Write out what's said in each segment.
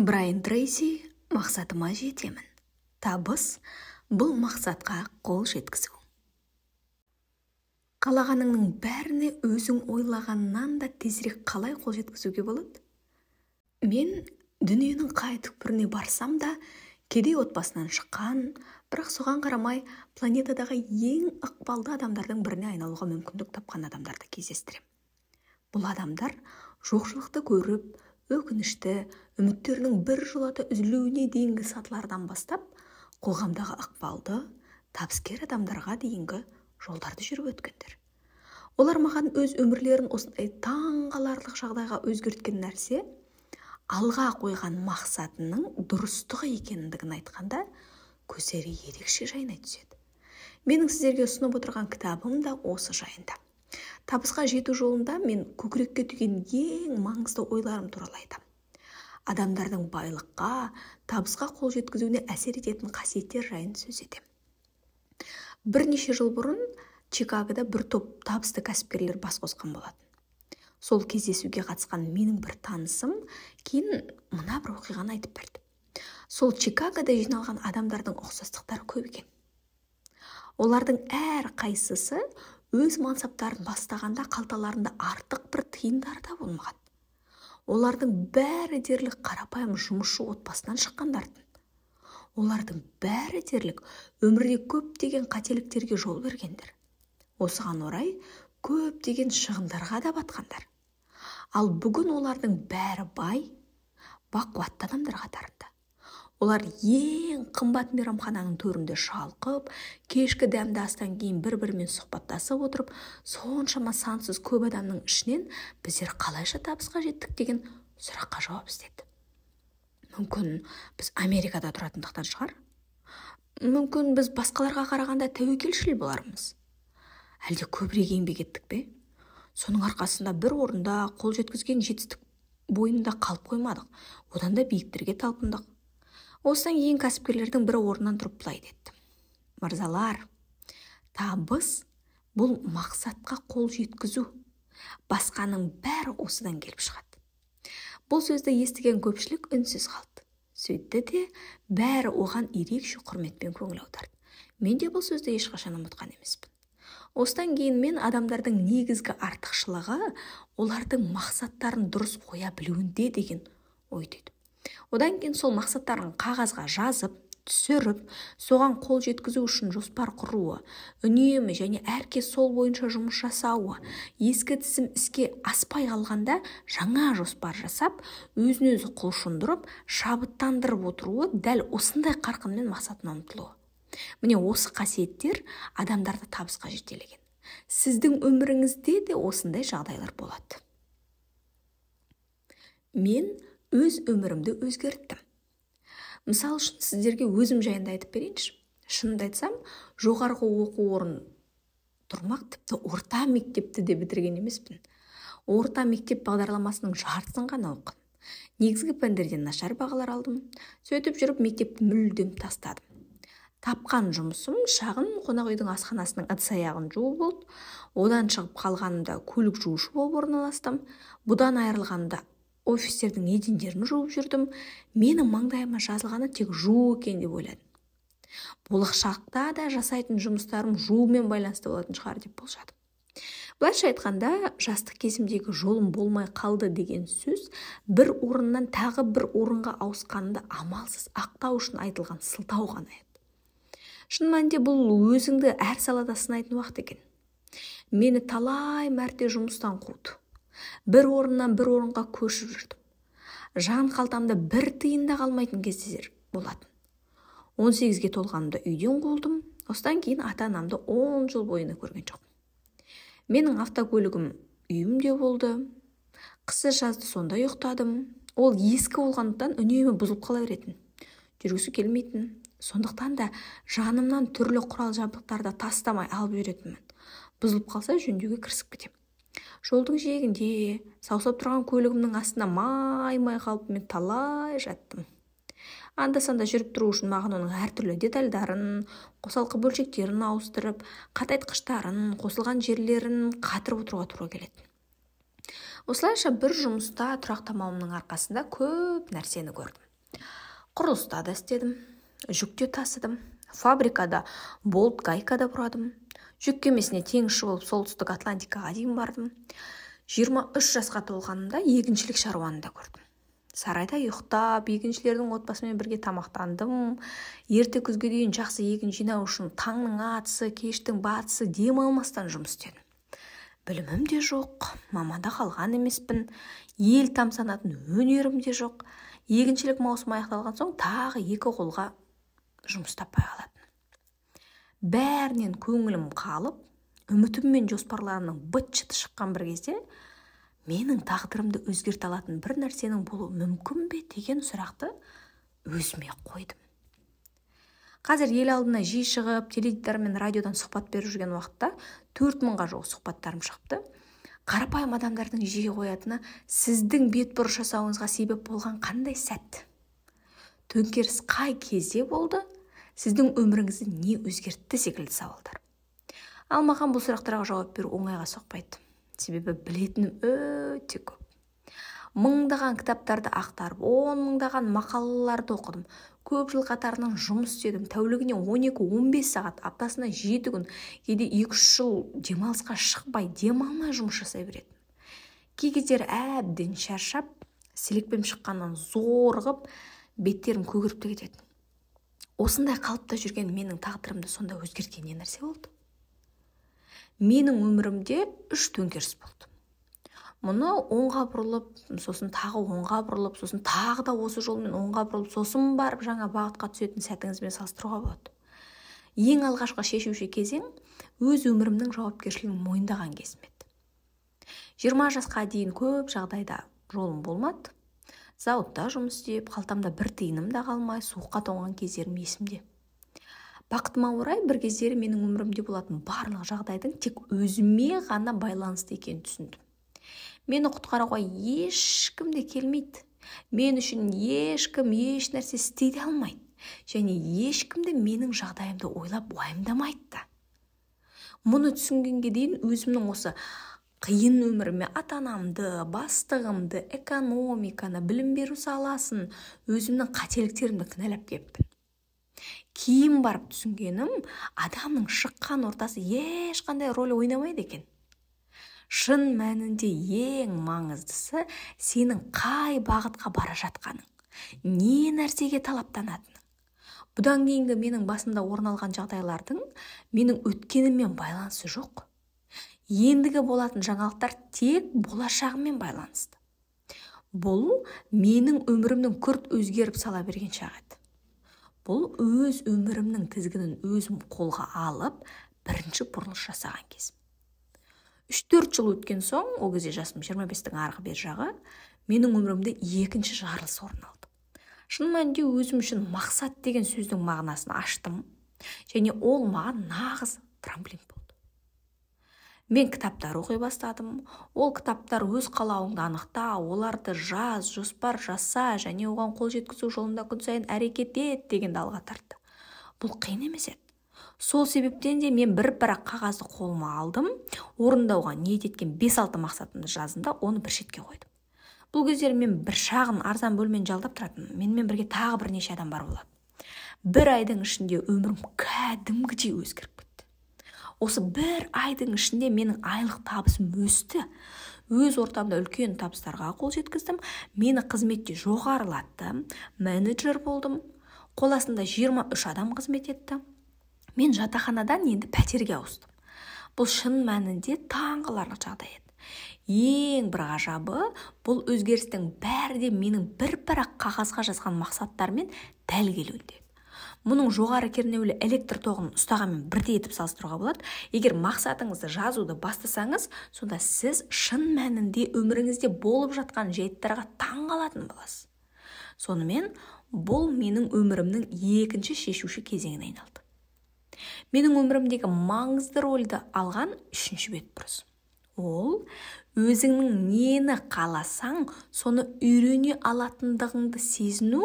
брайан трейси мақсатыма жетемін табыс бұл мақсатқа қол жеткізу қалағаныңның бәріне өзің ойлағаннан да тезірек қалай қол жеткізуге болады мен дүниенің қай түкпіріне барсам да кедей отбасынан шыққан бірақ соған қарамай планетадағы ең ықпалды адамдардың біріне айналуға мүмкіндік тапқан адамдарды кездестіремін бұл адамдар жоқшылықты көріп өкінішті үміттерінің біржолата үзілуіне дейінгі сатылардан бастап қоғамдағы ықпалды табыскер адамдарға дейінгі жолдарды жүріп өткендер олар маған өз өмірлерін осындай таңғаларлық жағдайға өзгерткен нәрсе алға қойған мақсатының дұрыстығы екендігін айтқанда көздері ерекше жайнай түседі менің сіздерге ұсынып отырған кітабым да осы жайында табысқа жету жолында мен көкірекке түйген ең маңызды ойларым туралы айтамын адамдардың байлыққа табысқа қол жеткізуіне әсер ететін қасиеттер жайын сөз етемін бірнеше жыл бұрын чикагода бір топ табысты кәсіпкерлер бас қосқан болатын сол кездесуге қатысқан менің бір танысым кейін мына бір оқиғаны айтып берді сол чикагода жиналған адамдардың ұқсастықтары көп екен олардың әр қайсысы өз мансаптарын бастағанда қалталарында артық бір тиындары да болмаған олардың бәрі дерлік қарапайым жұмысшы отбасынан шыққандардың олардың бәрі дерлік өмірде көптеген қателіктерге жол бергендер осыған орай көптеген шығындарға да батқандар ал бүгін олардың бәрі бай бақуатты адамдар қатарында олар ең қымбат мейрамхананың төрінде шалқып кешкі дәмді астан кейін бір бірімен сұхбаттасып отырып соншама сансыз көп адамның ішінен біздер қалайша табысқа жеттік деген сұраққа жауап іздеді мүмкін біз америкада тұратындықтан шығар мүмкін біз басқаларға қарағанда тәуекелшіл болармыз әлде көбірек еңбек еттік пе соның арқасында бір орында қол жеткізген жетістік бойында қалып қоймадық одан да биіктерге талпындық осыдан кейін кәсіпкерлердің бірі орнынан тұрып былай деді мырзалар табыс бұл мақсатқа қол жеткізу басқаның бәрі осыдан келіп шығады бұл сөзді естіген көпшілік үнсіз қалды сөйтті де бәрі оған ерекше құрметпен көңіл аударды мен де бұл сөзді ешқашан ұмытқан емеспін осыдан кейін мен адамдардың негізгі артықшылығы олардың мақсаттарын дұрыс қоя білуінде деген ой түйдім одан кейін сол мақсаттарын қағазға жазып түсіріп соған қол жеткізу үшін жоспар құруы үнемі және әрке сол бойынша жұмыс жасауы ескі тізім іске аспай қалғанда жаңа жоспар жасап өзін өзі құлшындырып шабыттандырып отыруы дәл осындай қарқынмен мақсатына ұмтылуы міне осы қасиеттер адамдарды табысқа жетелеген сіздің өміріңізде де осындай жағдайлар болады мен өз өмірімді өзгерттім мысалы үшін сіздерге өзім жайында айтып берейінші шынымды айтсам жоғарғы оқу орнын тұрмақ тіпті орта мектепті де бітірген емеспін орта мектеп бағдарламасының жартысын ғана оқыдым негізгі пәндерден нашар бағалар алдым сөйтіп жүріп мектепті мүлдем тастадым тапқан жұмысым шағын қонақ үйдің асханасының ыдыс аяғын жуу болды одан шығып қалғанымда көлік жуушы болып орналастым бұдан айырылғанымда офистердің едендерін жуып жүрдім менің маңдайыма жазылғаны тек жуу екен деп ойладым болашақта да жасайтын жұмыстарым жуумен байланысты болатын шығар деп болжадым былайша айтқанда жастық кезімдегі жолым болмай қалды деген сөз бір орыннан тағы бір орынға ауысқанды амалсыз ақтау үшін айтылған сылтау ғана еді шын мәнінде бұл өзіңді әр салада сынайтын уақыт екен мені талай мәрте жұмыстан қуды бір орыннан бір орынға көшіп жүрдім жан қалтамда бір тиын да қалмайтын кездер болатын 18-ге толғанымда үйден қуылдым осыдан кейін ата анамды 10 жыл бойына көрген жоқпын менің автокөлігім үйімде болды қысы жазды сонда ұйықтадым ол ескі болғандықтан үнемі бұзылып қала беретін жүргісі келмейтін сондықтан да жанымнан түрлі құрал жабдықтарды тастамай алып жүретінмін бұзылып қалса жөндеуге кірісіп кетемін жолдың жиегінде саусап тұрған көлігімнің астына май-май қалып мен талай жаттым анда санда жүріп тұру үшін маған оның әртүрлі детальдарын қосалқы бөлшектерін ауыстырып қатайтқыштарын қосылған жерлерін қатырып отыруға тура келеді осылайша бір жұмыста тұрақтамауымның арқасында көп нәрсені көрдім құрылыста да істедім жүк тасыдым фабрикада болт гайкада бұрадым жүк кемесіне теңізші болып солтүстік атлантикаға дейін бардым 23 жасқа толғанымда егіншілік шаруаны да көрдім сарайда ұйықтап егіншілердің отбасымен бірге тамақтандым ерте күзге дейін жақсы егін жинау үшін таңның атысы кештің батысы дем алмастан жұмыс істедім білімім де жоқ мамада қалған емеспін ел тамсанатын өнерім де жоқ егіншілік маусымы аяқталған соң тағы екі қолға жұмыс таппай қалатын бәрінен көңілім қалып үмітім мен жоспарларымның быт шыты шыққан бір кезде менің тағдырымды өзгерте алатын бір нәрсенің болуы мүмкін бе деген сұрақты өзіме қойдым қазір ел алдына жиі шығып теледидар мен радиодан сұхбат беріп жүрген уақытта төрт мыңға жоқ сұхбаттарым шығыпты қарапайым адамдардың жиі қоятыны сіздің бетбұрыс жасауыңызға себеп болған қандай сәт төңкеріс қай кезде болды сіздің өміріңізді не өзгертті секілді сауалдар ал маған бұл сұрақтарға жауап беру оңайға соқпайды себебі білетінім өте көп мыңдаған кітаптарды ақтарып он мыңдаған мақалаларды оқыдым көп жыл қатарынан жұмыс істедім тәулігіне 12-15 сағат аптасына жеті күн кейде екі үш жыл демалысқа шықпай демалмай жұмыс жасай беретін. кей кездері әбден шаршап селекпем шыққаннан зорығып беттерім көгеріп те кететін осындай қалыпта жүрген менің тағдырымды сонда өзгерткен не нәрсе болды менің өмірімде үш төңкеріс болды мұны оңға бұрылып сосын тағы оңға бұрылып сосын тағы да осы жолмен оңға бұрылып сосын барып жаңа бағытқа түсетін сәтіңізбен салыстыруға болады ең алғашқы шешуші кезең өз өмірімнің жауапкершілігін мойындаған кезім еді жиырма жасқа дейін көп жағдайда жолым болмады зауытта жұмыс істеп қалтамда бір тиыным да қалмай суыққа тоңған кездерім есімде бақытыма орай бір кездері менің өмірімде болатын барлық жағдайдың тек өзіме ғана байланысты екенін түсіндім мені құтқаруға ешкім де келмейді мен үшін ешкім еш нәрсе істей де алмайды және ешкім де менің жағдайымды ойлап уайымдамайды да мұны түсінгенге дейін өзімнің осы қиын өміріме ата анамды бастығымды экономиканы білім беру саласын өзімнің қателіктерімді кінәлап кеппін кейін барып түсінгенім адамның шыққан ортасы ешқандай рөл ойнамайды екен шын мәнінде ең маңыздысы сенің қай бағытқа бара жатқаның не нәрсеге талаптанатының бұдан кейінгі менің басымда орын алған жағдайлардың менің өткеніммен байланысы жоқ ендігі болатын жаңалықтар тек болашағымен байланысты бұл менің өмірімнің күрт өзгеріп сала берген шағы еді бұл өз өмірімнің тізгінін өзім қолға алып бірінші бұрылыс жасаған кезім үш төрт жыл өткен соң ол кезде жасым 25-тің арғы бер жағы менің өмірімде екінші жарылыс орын алды шын мәнінде өзім үшін мақсат деген сөздің мағынасын аштым және ол маған нағыз трамплин болды мен кітаптар оқи бастадым ол кітаптар өз қалауыңды анықта оларды жаз жоспар жаса және оған қол жеткізу жолында күн сайын әрекет ет дегенді алға тартты бұл қиын емес еді сол себептен де мен бір парақ қағазды қолыма алдым орындауға ниет еткен бес алты мақсатымды жаздым да оны бір шетке қойдым бұл кездері мен бір шағын арзан бөлмені жалдап тұратынмын менімен бірге тағы бірнеше адам бар болатын бір айдың ішінде өмірім кәдімгідей өзгерді осы бір айдың ішінде менің айлық табысым өсті өз ортамда үлкен табыстарға қол жеткіздім мені қызметте жоғарылатты менеджер болдым қол астында 23 адам қызмет етті мен жатақханадан енді пәтерге ауыстым бұл шын мәнінде таңғаларлық жағдай еді ең бір ғажабы бұл өзгерістің бәрі де менің бір парақ қағазға жазған мақсаттармен дәл келуінде мұның жоғары кернеулі электр тоғын ұстағанмен бірдей етіп салыстыруға болады егер мақсатыңызды жазуды бастасаңыз сонда сіз шын мәнінде өміріңізде болып жатқан жайттарға таң қалатын боласыз сонымен бұл менің өмірімнің екінші шешуші кезеңіне айналды менің өмірімдегі маңызды рөлді алған үшінші бетбұрыс ол өзіңнің нені қаласаң соны үйрене алатындығыңды сезіну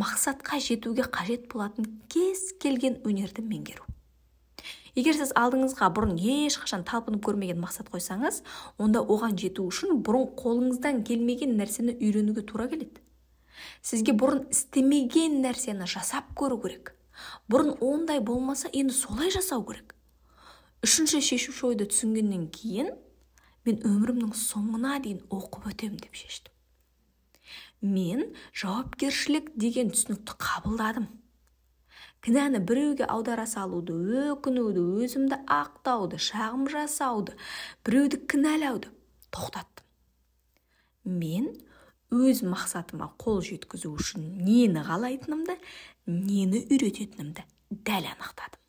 мақсатқа жетуге қажет болатын кез келген өнерді меңгеру егер сіз алдыңызға бұрын ешқашан талпынып көрмеген мақсат қойсаңыз онда оған жету үшін бұрын қолыңыздан келмеген нәрсені үйренуге тура келеді сізге бұрын істемеген нәрсені жасап көру керек бұрын ондай болмаса енді солай жасау керек үшінші шешуші ойды түсінгеннен кейін мен өмірімнің соңына дейін оқып өтем деп шештім мен жауапкершілік деген түсінікті қабылдадым кінәні біреуге аудара салуды өкінуді өзімді ақтауды шағым жасауды біреуді кінәлауды тоқтаттым мен өз мақсатыма қол жеткізу үшін нені қалайтынымды нені үйрететінімді дәл анықтадым